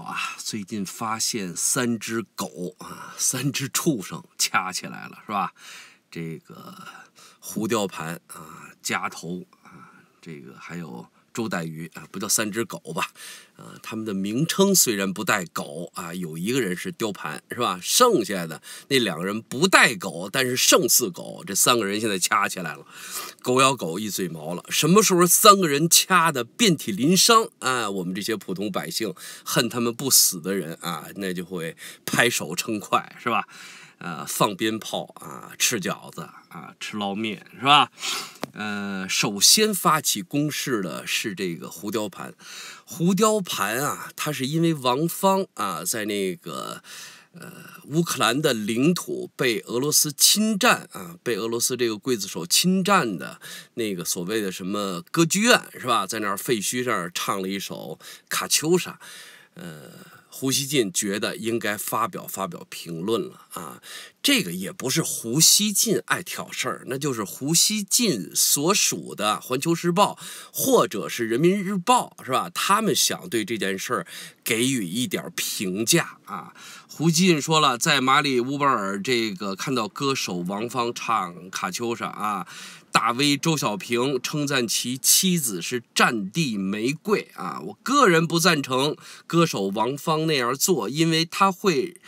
好啊，最近发现三只狗啊，三只畜生掐起来了，是吧？这个胡吊盘啊，夹头啊，这个还有。周带鱼啊，不叫三只狗吧？啊，他们的名称虽然不带狗啊，有一个人是雕盘，是吧？剩下的那两个人不带狗，但是胜似狗。这三个人现在掐起来了，狗咬狗，一嘴毛了。什么时候三个人掐得遍体鳞伤啊？我们这些普通百姓恨他们不死的人啊，那就会拍手称快，是吧？啊，放鞭炮啊，吃饺子啊，吃捞面，是吧？呃，首先发起攻势的是这个胡雕盘，胡雕盘啊，它是因为王芳啊，在那个，呃，乌克兰的领土被俄罗斯侵占啊，被俄罗斯这个刽子手侵占的那个所谓的什么歌剧院是吧，在那儿废墟上唱了一首卡秋莎，呃。胡锡进觉得应该发表发表评论了啊，这个也不是胡锡进爱挑事儿，那就是胡锡进所属的《环球时报》或者是《人民日报》是吧？他们想对这件事儿给予一点评价啊。胡锡进说了，在马里乌波尔这个看到歌手王芳唱《卡秋莎》啊。大 V 周小平称赞其妻子是战地玫瑰啊！我个人不赞成歌手王芳那样做，因为他会，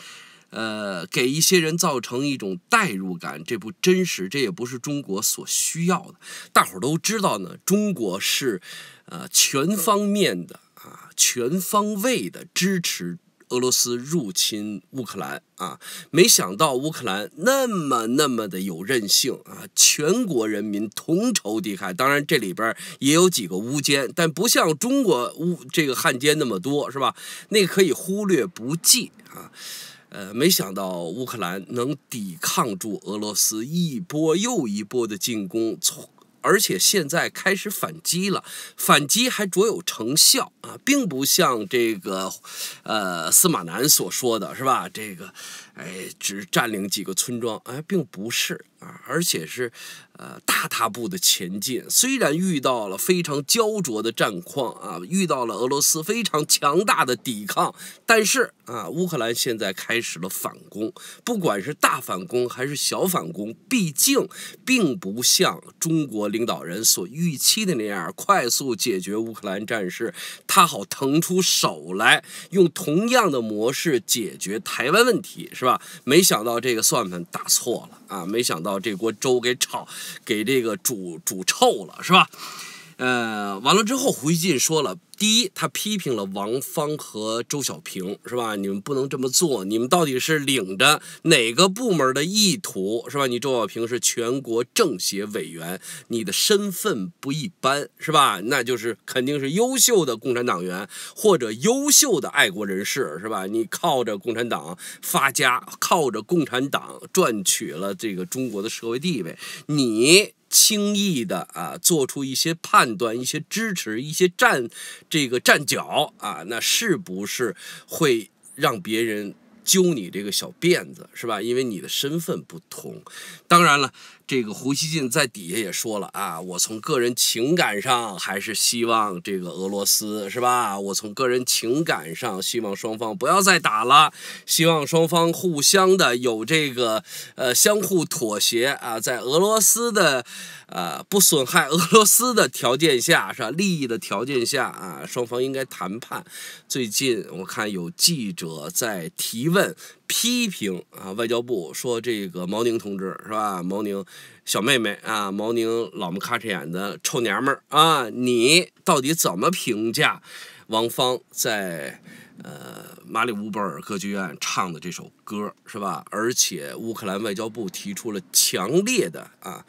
呃，给一些人造成一种代入感，这不真实，这也不是中国所需要的。大伙儿都知道呢，中国是，呃，全方面的啊，全方位的支持。俄罗斯入侵乌克兰啊！没想到乌克兰那么那么的有韧性啊！全国人民同仇敌忾，当然这里边也有几个乌奸，但不像中国乌这个汉奸那么多，是吧？那个可以忽略不计啊。呃，没想到乌克兰能抵抗住俄罗斯一波又一波的进攻。从而且现在开始反击了，反击还卓有成效啊，并不像这个，呃，司马南所说的是吧？这个。哎，只占领几个村庄，哎，并不是啊，而且是呃大踏步的前进。虽然遇到了非常焦灼的战况啊，遇到了俄罗斯非常强大的抵抗，但是啊，乌克兰现在开始了反攻，不管是大反攻还是小反攻，毕竟并不像中国领导人所预期的那样快速解决乌克兰战事，他好腾出手来用同样的模式解决台湾问题，是吧？没想到这个算盘打错了啊！没想到这锅粥给炒，给这个煮煮臭了，是吧？呃，完了之后，胡锡进说了。第一，他批评了王芳和周小平，是吧？你们不能这么做。你们到底是领着哪个部门的意图，是吧？你周小平是全国政协委员，你的身份不一般，是吧？那就是肯定是优秀的共产党员或者优秀的爱国人士，是吧？你靠着共产党发家，靠着共产党赚取了这个中国的社会地位，你。轻易的啊，做出一些判断，一些支持，一些站这个站脚啊，那是不是会让别人？揪你这个小辫子是吧？因为你的身份不同。当然了，这个胡锡进在底下也说了啊，我从个人情感上还是希望这个俄罗斯是吧？我从个人情感上希望双方不要再打了，希望双方互相的有这个呃相互妥协啊，在俄罗斯的啊不损害俄罗斯的条件下是吧？利益的条件下啊，双方应该谈判。最近我看有记者在提。问批评啊，外交部说这个毛宁同志是吧？毛宁小妹妹啊，毛宁老么咔嚓眼的臭娘们儿啊，你到底怎么评价王芳在呃马里乌波尔歌剧院唱的这首歌是吧？而且乌克兰外交部提出了强烈的啊，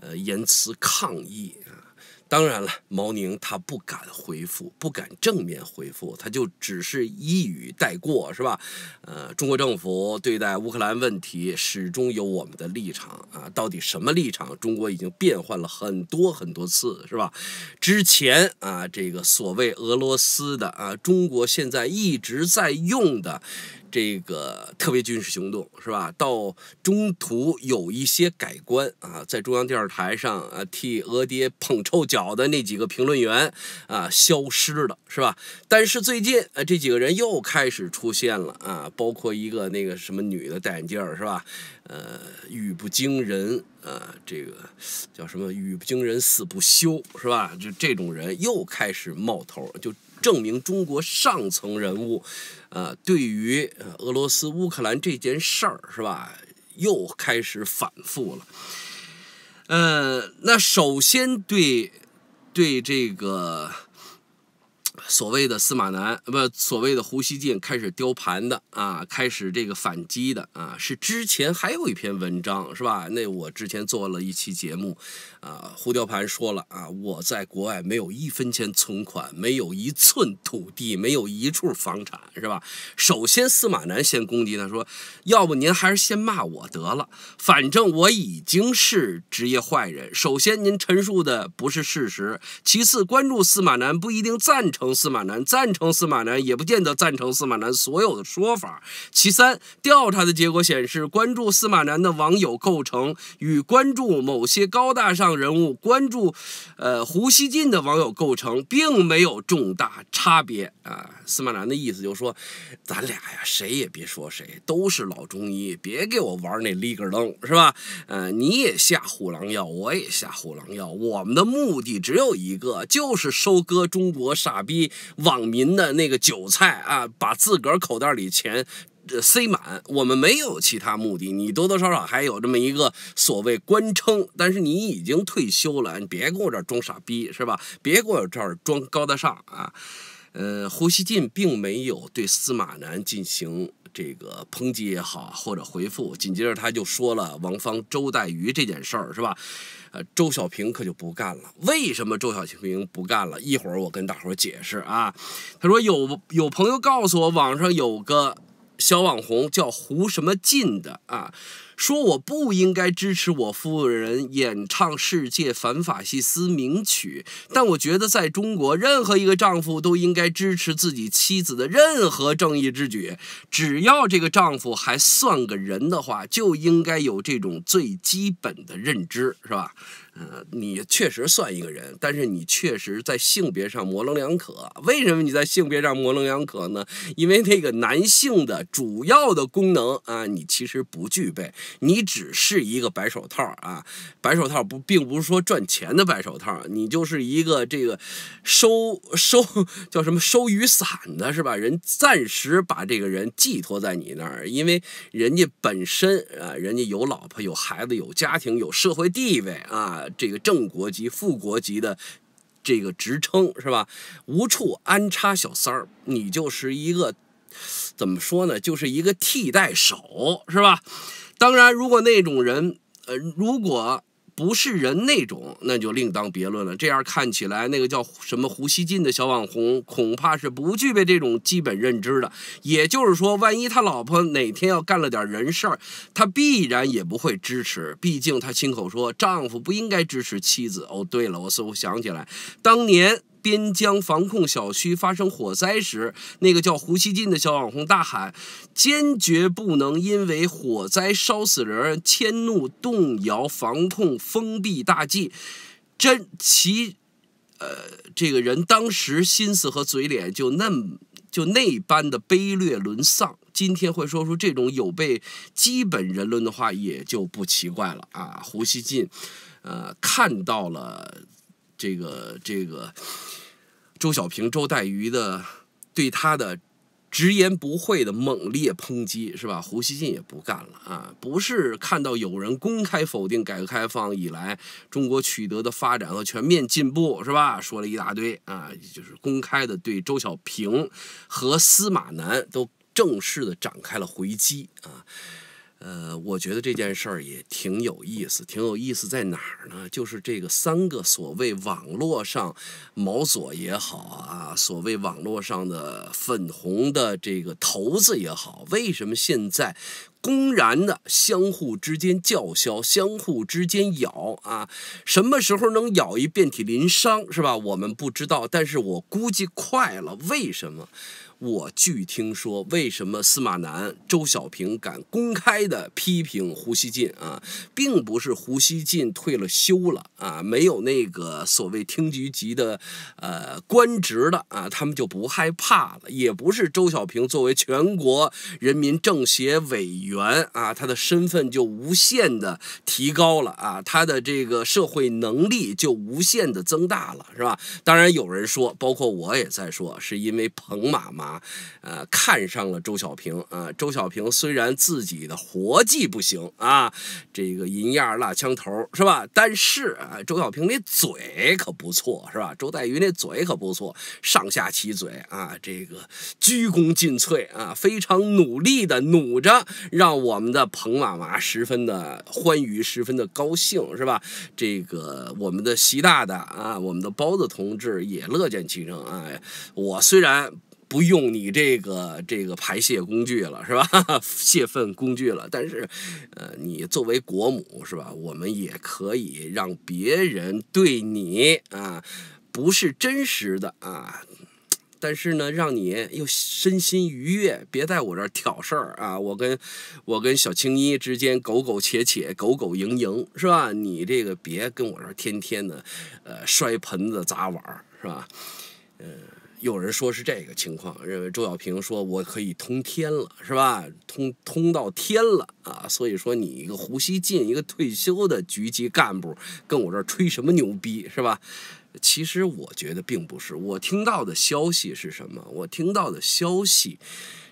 呃言辞抗议啊。当然了，毛宁他不敢回复，不敢正面回复，他就只是一语带过，是吧？呃，中国政府对待乌克兰问题始终有我们的立场啊，到底什么立场？中国已经变换了很多很多次，是吧？之前啊，这个所谓俄罗斯的啊，中国现在一直在用的。这个特别军事行动是吧？到中途有一些改观啊，在中央电视台上啊替俄爹捧臭脚的那几个评论员啊消失了是吧？但是最近啊这几个人又开始出现了啊，包括一个那个什么女的戴眼镜是吧？呃，语不惊人呃这个叫什么语不惊人死不休是吧？就这种人又开始冒头就。证明中国上层人物，呃，对于俄罗斯乌克兰这件事儿是吧，又开始反复了。呃，那首先对，对这个。所谓的司马南不，所谓的胡锡进开始雕盘的啊，开始这个反击的啊，是之前还有一篇文章是吧？那我之前做了一期节目，啊，胡雕盘说了啊，我在国外没有一分钱存款，没有一寸土地，没有一处房产是吧？首先，司马南先攻击他，说要不您还是先骂我得了，反正我已经是职业坏人。首先，您陈述的不是事实；其次，关注司马南不一定赞成。成司马南赞成司马南，也不见得赞成司马南所有的说法。其三，调查的结果显示，关注司马南的网友构成与关注某些高大上人物、关注，呃，胡锡进的网友构成并没有重大差别啊。司马南的意思就说，咱俩呀，谁也别说谁，都是老中医，别给我玩那立根楞，是吧？呃，你也下虎狼药，我也下虎狼药，我们的目的只有一个，就是收割中国傻逼。一网民的那个韭菜啊，把自个儿口袋里钱塞满。我们没有其他目的，你多多少少还有这么一个所谓官称，但是你已经退休了，你别跟我这儿装傻逼是吧？别给我这儿装高大上啊！呃，胡锡进并没有对司马南进行。这个抨击也好，或者回复，紧接着他就说了王芳周带鱼这件事儿，是吧？呃，周小平可就不干了。为什么周小平不干了？一会儿我跟大伙儿解释啊。他说有有朋友告诉我，网上有个小网红叫胡什么进的啊。说我不应该支持我夫人演唱世界反法西斯名曲，但我觉得在中国，任何一个丈夫都应该支持自己妻子的任何正义之举，只要这个丈夫还算个人的话，就应该有这种最基本的认知，是吧？呃，你确实算一个人，但是你确实在性别上模棱两可。为什么你在性别上模棱两可呢？因为那个男性的主要的功能啊，你其实不具备。你只是一个白手套啊，白手套不，并不是说赚钱的白手套，你就是一个这个收收叫什么收雨伞的是吧？人暂时把这个人寄托在你那儿，因为人家本身啊，人家有老婆有孩子有家庭有社会地位啊，这个正国籍副国籍的这个职称是吧？无处安插小三儿，你就是一个怎么说呢？就是一个替代手是吧？当然，如果那种人，呃，如果不是人那种，那就另当别论了。这样看起来，那个叫什么胡锡进的小网红，恐怕是不具备这种基本认知的。也就是说，万一他老婆哪天要干了点人事儿，他必然也不会支持。毕竟他亲口说，丈夫不应该支持妻子。哦，对了，我似乎想起来，当年。边疆防控小区发生火灾时，那个叫胡锡进的小网红大喊：“坚决不能因为火灾烧死人，迁怒动摇防控封闭大计。”真其，呃，这个人当时心思和嘴脸就那就那般的卑劣沦丧，今天会说出这种有悖基本人伦的话，也就不奇怪了啊！胡锡进，呃，看到了这个这个。周小平、周带鱼的对他的直言不讳的猛烈抨击，是吧？胡锡进也不干了啊！不是看到有人公开否定改革开放以来中国取得的发展和全面进步，是吧？说了一大堆啊，就是公开的对周小平和司马南都正式的展开了回击啊。呃，我觉得这件事儿也挺有意思，挺有意思在哪儿呢？就是这个三个所谓网络上毛左也好啊，所谓网络上的粉红的这个头子也好，为什么现在公然的相互之间叫嚣，相互之间咬啊？什么时候能咬一遍体鳞伤是吧？我们不知道，但是我估计快了。为什么？我据听说，为什么司马南、周小平敢公开的批评胡锡进啊，并不是胡锡进退了休了啊，没有那个所谓厅局级的呃官职了啊，他们就不害怕了；也不是周小平作为全国人民政协委员啊，他的身份就无限的提高了啊，他的这个社会能力就无限的增大了，是吧？当然有人说，包括我也在说，是因为彭妈妈。啊，呃，看上了周小平啊，周小平虽然自己的活计不行啊，这个银儿、蜡枪头是吧？但是啊，周小平那嘴可不错是吧？周黛玉那嘴可不错，上下齐嘴啊，这个鞠躬尽瘁啊，非常努力的努着，让我们的彭妈妈十分的欢愉，十分的高兴是吧？这个我们的习大大啊，我们的包子同志也乐见其成啊。我虽然。不用你这个这个排泄工具了，是吧？泄愤工具了。但是，呃，你作为国母，是吧？我们也可以让别人对你啊，不是真实的啊。但是呢，让你又身心愉悦。别在我这儿挑事儿啊！我跟我跟小青衣之间苟苟且且，苟苟营营，是吧？你这个别跟我这儿天天的，呃，摔盆子砸碗儿，是吧？嗯。有人说是这个情况，认为周小平说：“我可以通天了，是吧？通通到天了啊！所以说你一个呼吸进一个退休的局级干部，跟我这吹什么牛逼，是吧？”其实我觉得并不是，我听到的消息是什么？我听到的消息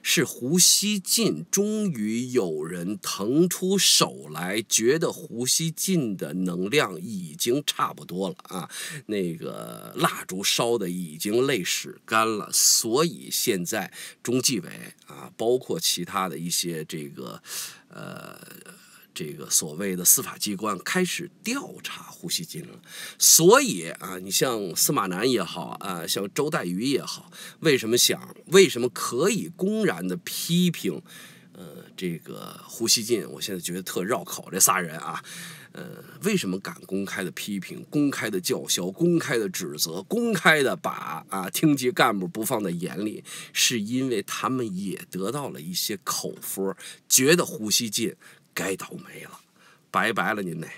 是胡锡进终于有人腾出手来，觉得胡锡进的能量已经差不多了啊，那个蜡烛烧的已经泪屎干了，所以现在中纪委啊，包括其他的一些这个，呃。这个所谓的司法机关开始调查胡锡进了，所以啊，你像司马南也好啊，像周带鱼也好，为什么想，为什么可以公然的批评，呃，这个胡锡进？我现在觉得特绕口。这仨人啊，呃，为什么敢公开的批评、公开的叫嚣、公开的指责、公开的把啊厅级干部不放在眼里？是因为他们也得到了一些口风，觉得胡锡进。该倒霉了，拜拜了您嘞。